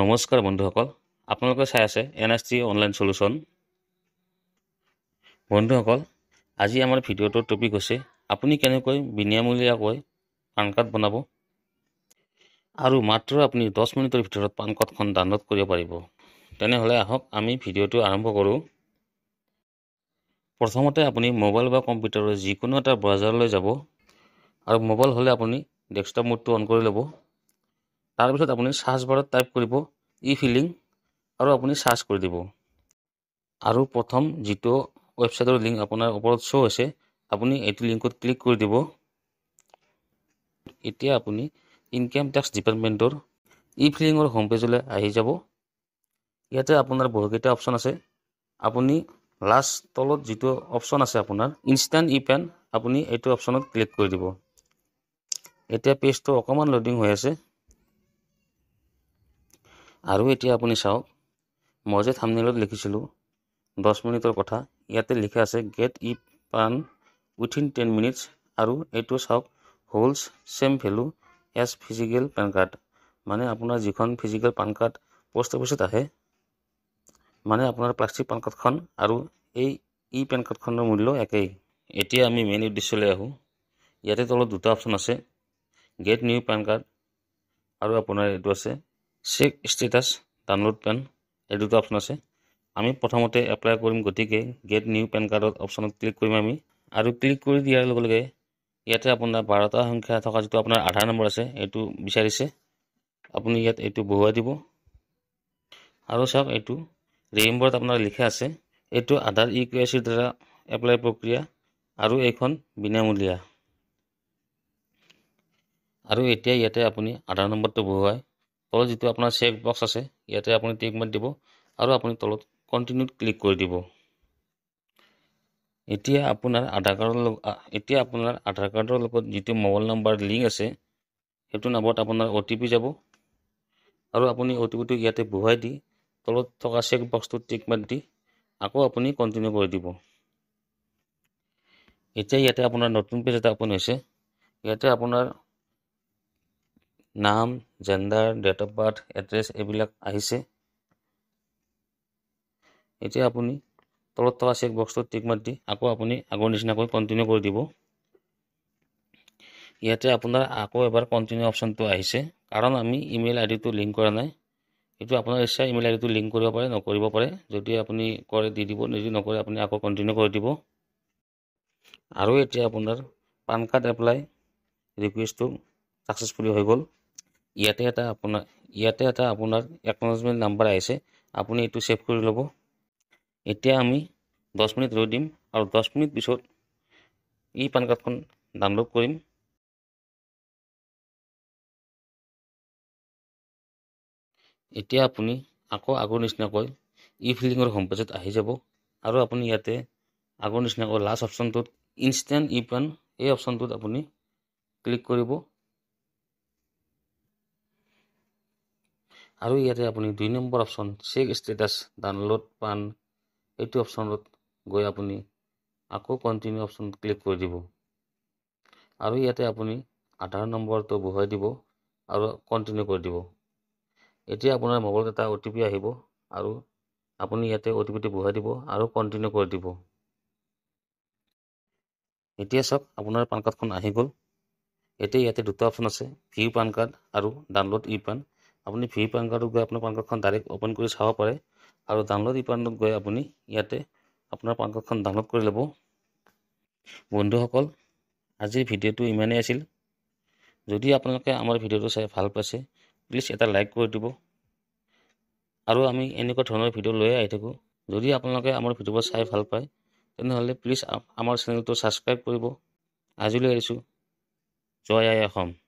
নমস্কাৰ বন্ধুসকল আপোনালোকে চাই আছে N S T online solution বন্ধুসকল আজি আমাৰ ভিডিঅ'টোৰ টপিক হৈছে আপুনি কেনেকৈ বিনামূলীয়াকৈ পান কাৰ্ড বনাব আৰু মাত্ৰ আপুনি দহ মিনিটৰ ভিতৰত পান কাৰ্ডখন ডাউনলোড কৰিব পাৰিব তেনেহ'লে আহক আমি ভিডিঅ'টো আৰম্ভ কৰোঁ প্ৰথমতে আপুনি মোবাইল বা কম্পিউটাৰৰ যিকোনো এটা ব্ৰাউজাৰলৈ যাব আৰু মোবাইল হ'লে আপুনি ডেস্কটপ মোডটো অন কৰি ল'ব তাৰপিছত আপুনি চাৰ্জ বাৰত টাইপ কৰিব ই ফিলিং আৰু আপুনি চাৰ্জ কৰি দিব আৰু প্ৰথম যিটো ৱেবছাইটৰ লিংক আপোনাৰ ওপৰত শ্ব' হৈছে আপুনি এইটো লিংকত ক্লিক কৰি দিব এতিয়া আপুনি ইনকাম টেক্স ডিপাৰ্টমেণ্টৰ ই ফিলিঙৰ হোম পেজলৈ আহি যাব ইয়াতে আপোনাৰ বহুকেইটা অপশ্যন আছে আপুনি লাষ্ট তলত যিটো অপশ্যন আছে আপোনাৰ ইনষ্টেণ্ট ই পেন আপুনি এইটো অপশ্যনত ক্লিক কৰি দিব এতিয়া পেজটো অকণমান লোডিং হৈ আছে আৰু এতিয়া আপুনি চাওক মই যে থামনিলত লিখিছিলোঁ দহ মিনিটৰ কথা ইয়াতে লিখা আছে get e PAN within ten minutes আৰু এইটো চাওক holds same value as physical PAN card মানে আপোনাৰ যিখন ফিজিকেল পান কাৰ্ড পষ্ট অফিচত আহে মানে আপোনাৰ প্লাষ্টিক পান কাৰ্ডখন আৰু এই ই পেন কাৰ্ডখনৰ মূল্য একেই এতিয়া আমি মেইন উদ্দেশ্যলৈ আহোঁ ইয়াতে তলত দুটা অপশ্যন আছে গেট নিউ পেন কাৰ্ড আৰু আপোনাৰ এইটো আছে চেক ষ্টেটাছ ডাউনলোড পেন এই দুটা অপশ্যন আছে আমি প্ৰথমতে এপ্লাই কৰিম গতিকে গেট নিউ পেন কাৰ্ডত অপশ্যনত ক্লিক কৰিম আমি আৰু ক্লিক কৰি দিয়াৰ লগে লগে ইয়াতে আপোনাৰ বাৰটা সংখ্যা থকা যিটো আপোনাৰ আধাৰ নম্বৰ আছে এইটো বিচাৰিছে আপুনি ইয়াত এইটো বহুৱাই দিব আৰু চাওক এইটো ৰিম্বৰত আপোনাৰ লিখা আছে এইটো আধাৰ ই কে আই চিৰ দ্বাৰা এপ্লাই প্ৰক্ৰিয়া আৰু এইখন বিনামূলীয়া আৰু এতিয়া ইয়াতে আপুনি আধাৰ নম্বৰটো বহুৱায় তলত যিটো আপোনাৰ চেক বক্স আছে ইয়াতে আপুনি টিক মাৰি দিব আৰু আপুনি তলত কণ্টিনিউ ক্লিক কৰি দিব এতিয়া আপোনাৰ আধাৰ কাৰ্ডৰ লগত এতিয়া আপোনাৰ আধাৰ কাৰ্ডৰ লগত যিটো মোবাইল নাম্বাৰ লিংক আছে সেইটো নম্বৰত আপোনাৰ অ' টি পি যাব আৰু আপুনি অ' টি পিটো ইয়াতে বহুৱাই দি তলত থকা চেক বক্সটো টিক মাৰি দি আকৌ আপুনি কণ্টিনিউ কৰি দিব এতিয়া ইয়াতে আপোনাৰ নতুন পেজ এটা অ'পেন হৈছে ইয়াতে আপোনাৰ নাম gender date of birth address এইবিলাক আহিছে এতিয়া আপুনি তলত থকা চেক বক্সটোত টিক মাত দি আকৌ আপুনি আগৰ নিচিনাকৈ কণ্টিনিউ কৰি দিব ইয়াতে আপোনাৰ আকৌ এবাৰ কণ্টিনিউ অপশ্যনটো আহিছে কাৰণ আমি ইমেইল আইডিটো লিংক কৰা নাই এইটো আপোনাৰ ইচ্ছা ইমেইল আইডিটো লিংক কৰিব পাৰে নকৰিব পাৰে যদি আপুনি কৰে দি দিব যদি নকৰে আপুনি আকৌ কণ্টিনিউ কৰি দিব আৰু এতিয়া আপোনাৰ পান কাৰ্ড এপ্লাই ৰিকুৱেষ্টটো ছাকচেছফুলি হৈ গ'ল ইয়াতে এটা আপোনাৰ ইয়াতে এটা আপোনাৰ একনলেজমেণ্ট নাম্বাৰ আহিছে আপুনি এইটো ছেভ কৰি ল'ব এতিয়া আমি দহ মিনিট ৰৈ দিম আৰু দহ মিনিট পিছত ই পান কাৰ্ডখন ডাউনলোড কৰিম এতিয়া আপুনি আকৌ আগৰ নিচিনাকৈ ই ফিলিঙৰ হোম আহি যাব আৰু আপুনি ইয়াতে আগৰ নিচিনাকৈ লাষ্ট অপশ্যনটোত ইনষ্টেণ্ট ই পান এই অপশ্যনটোত আপুনি ক্লিক কৰিব আৰু ইয়াতে আপুনি দুই নম্বৰ option check status download PAN এইটো অপশ্যনত গৈ আপুনি আকৌ কণ্টিনিউ অপশ্যন ক্লিক কৰি দিব আৰু ইয়াতে আপুনি আধাৰ নম্বৰটো বহুৱাই দিব আৰু কণ্টিনিউ কৰি দিব এতিয়া আপোনাৰ মোবাইলত এটা অ' টি পি আহিব আৰু আপুনি ইয়াতে অ' টি পিটো বহুৱাই দিব আৰু কণ্টিনিউ কৰি দিব এতিয়া চাওক আপোনাৰ পান কাৰ্ডখন আহি গ'ল এতিয়া ইয়াতে দুটা অপশ্যন আছে ভিউ পান কাৰ্ড আৰু ডাউনলোড ই পান আপুনি ভি পান কাৰ্ডত গৈ আপোনাৰ পান কাৰ্ডখন ডাইৰেক্ট অ'পেন কৰি চাব পাৰে আৰু ডাউনলোড ই পানত গৈ আপুনি ইয়াতে আপোনাৰ পান কাৰ্ডখন ডাউনলোড কৰি ল'ব বন্ধুসকল আজিৰ ভিডিঅ'টো ইমানেই আছিল যদি আপোনালোকে আমাৰ ভিডিঅ'টো চাই ভাল পাইছে প্লিজ এটা লাইক কৰি দিব আৰু আমি এনেকুৱা ধৰণৰ ভিডিঅ' লৈয়ে আহি থাকোঁ যদি আপোনালোকে আমাৰ ভিডিঅ'বোৰ চাই ভাল পায় তেনেহ'লে প্লিজ আমাৰ চেনেলটো ছাবস্ক্ৰাইব কৰিব আজিলৈ আহিছোঁ জয় আই অসম